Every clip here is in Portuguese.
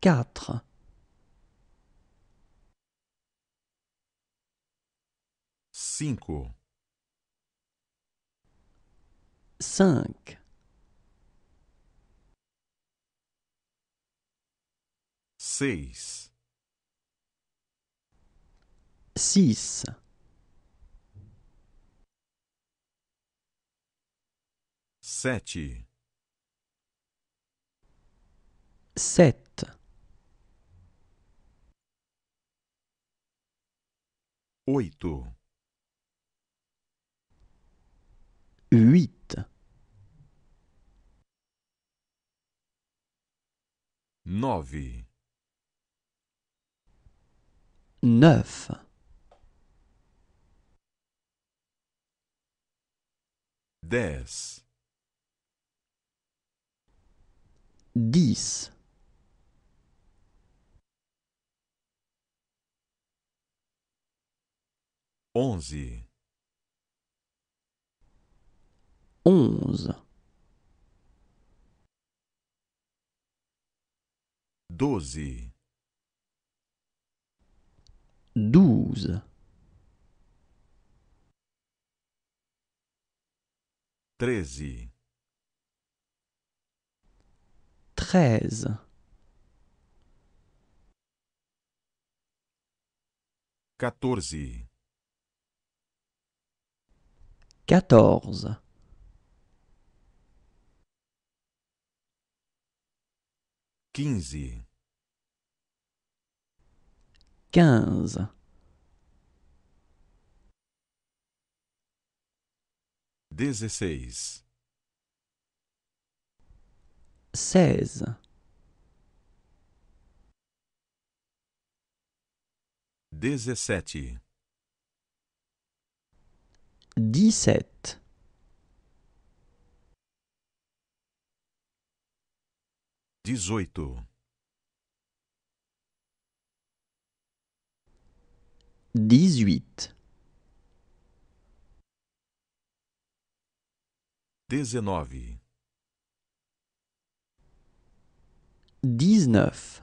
4 5 5 6 6 7 7 oito, huit, nove, neuf, dez, dix. Onze. Onze. Doze. doze, Treze. treze, Quatorze. quatorze quinze quinze dezesseis seize dezessete dix-sept. Dezoito. Dix-huit. Dezenove. Dix-neuf.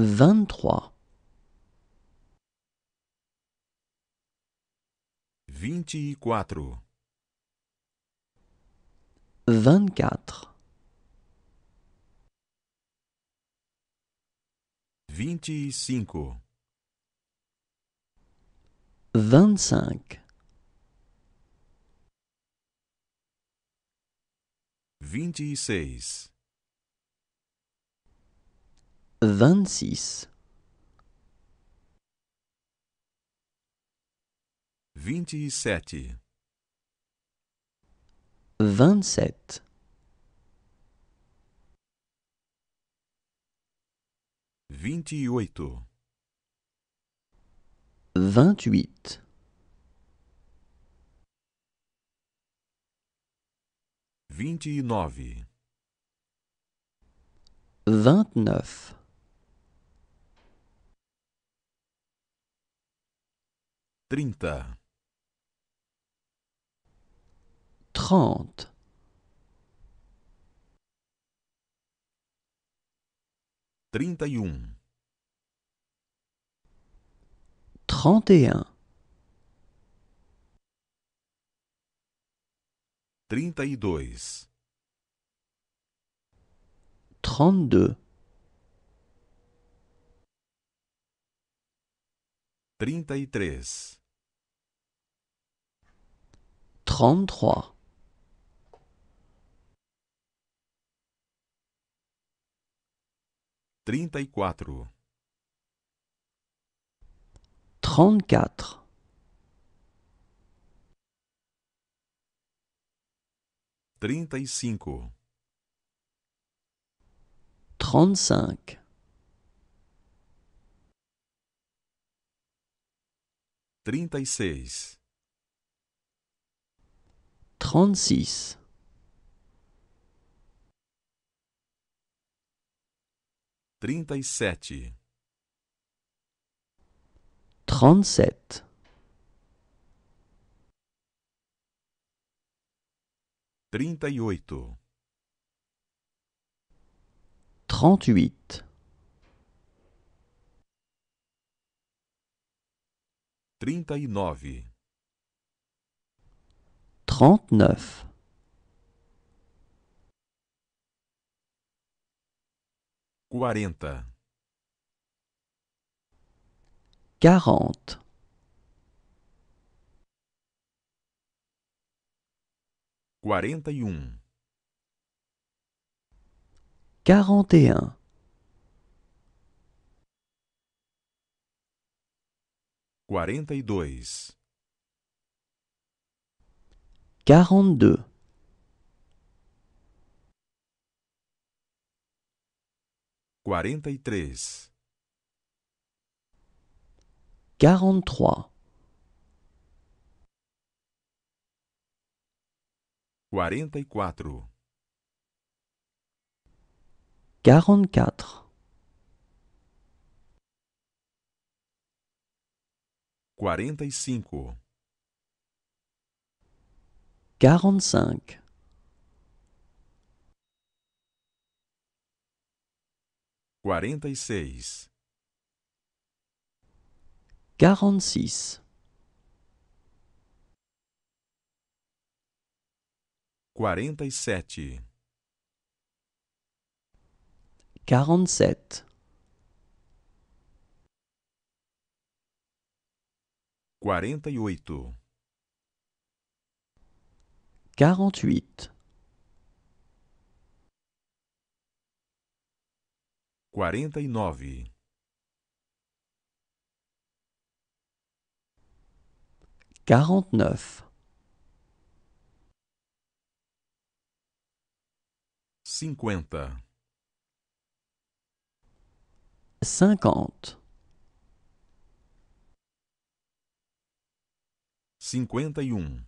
e trois Vinte e quatro. vingt Vinte e cinco. Vinte e seis. 26 27 27 28 28 29 29 trinta, trente, trinta e um, trente e um, trinta e dois, trente dois, trinta e três trinta e quatro, trinta e quatro trinta e cinco, trinta e cinco trinta e seis e seis, trinta e sete e sete trinta e oito trinta e nove trinta e nove, Quarenta. quarenta, Quarenta e um. Quarenta e um. Quarenta e dois. Quarante-deux. Quarenta e três. e três, Quarenta e quatro. quarante quatro, Quarenta e cinco quarenta e cinco Quarenta e seis. Quarante-six. Quarenta e sete. quarenta e sete Quarenta e oito quarenta e oito Quarenta e nove. quarenta e nove Cinquenta. cinquenta Cinquenta e um.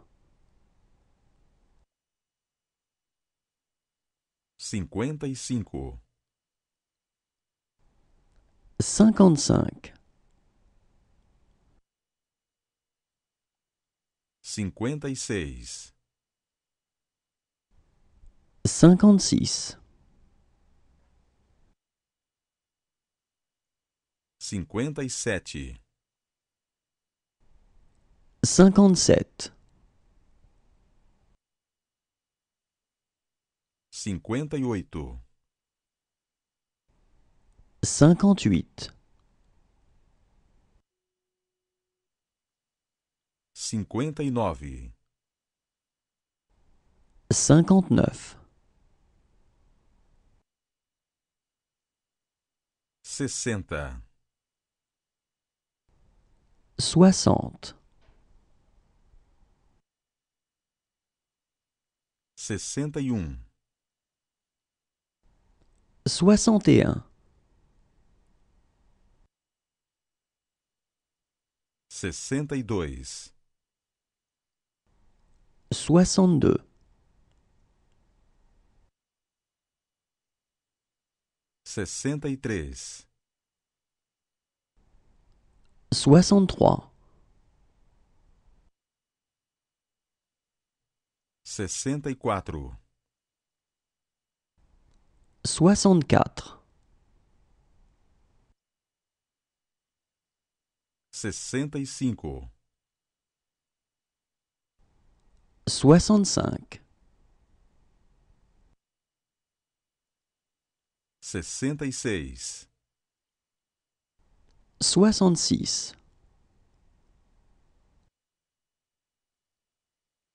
55 55 56 56 57 57 58 e oito, cinquenta e nove, e nove, sessenta, soixante, sessenta e um 61 62 62 63 63 64 64 65 65 66 66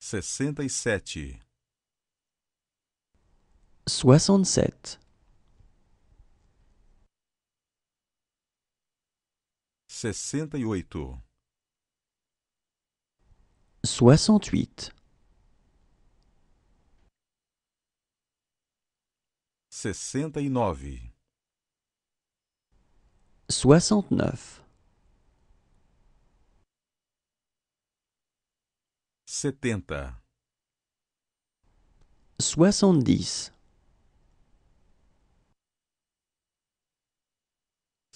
67 67 68 68 69 69 70 70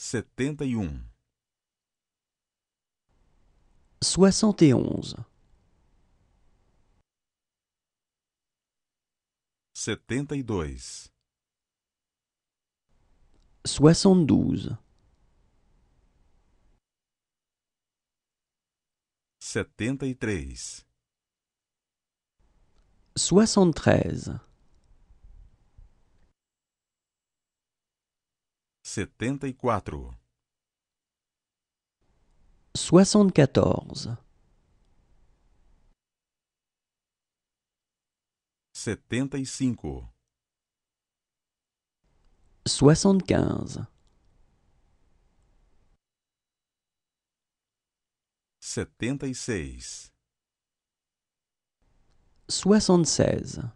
71 71 72 72 73 73 74 74 75 75 76 76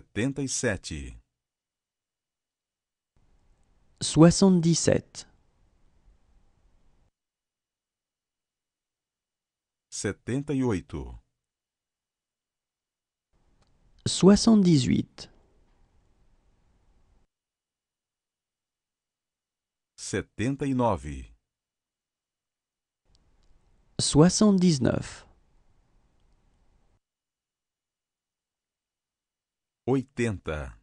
77 77 78 78 79 79 oitenta,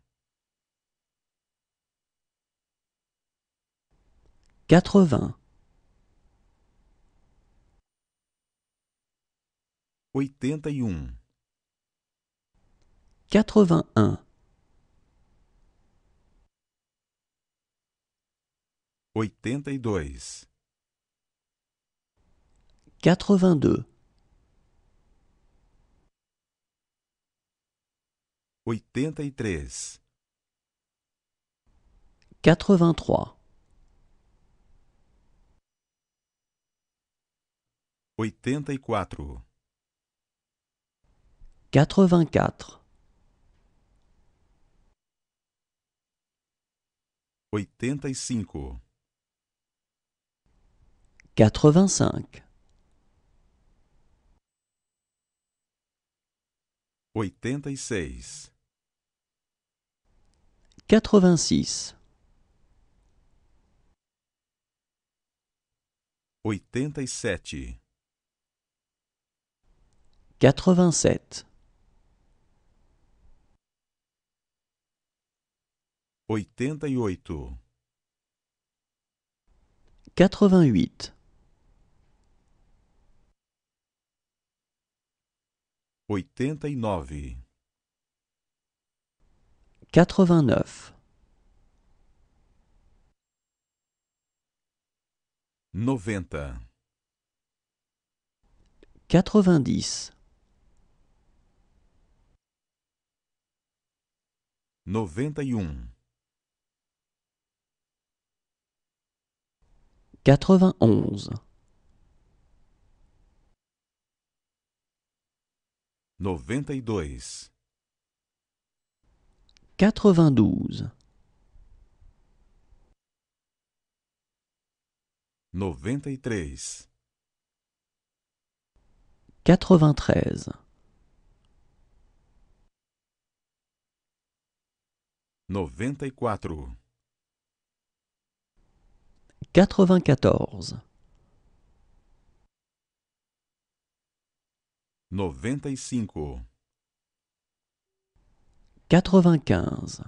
oitenta e um, oitenta e dois, oitenta e dois, 83 83 84 84 85 85 86 86 87 87 88 88 89 89 90 90 91 91 92 92 93 93 94 94 95 95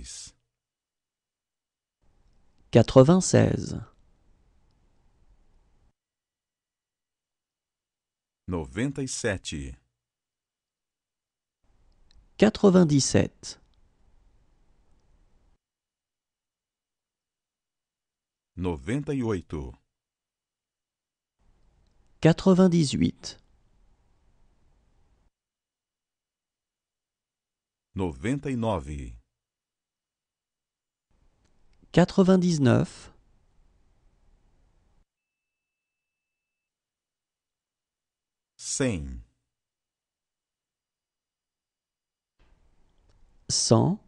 96 96 97 97 98 98 99 99 100 100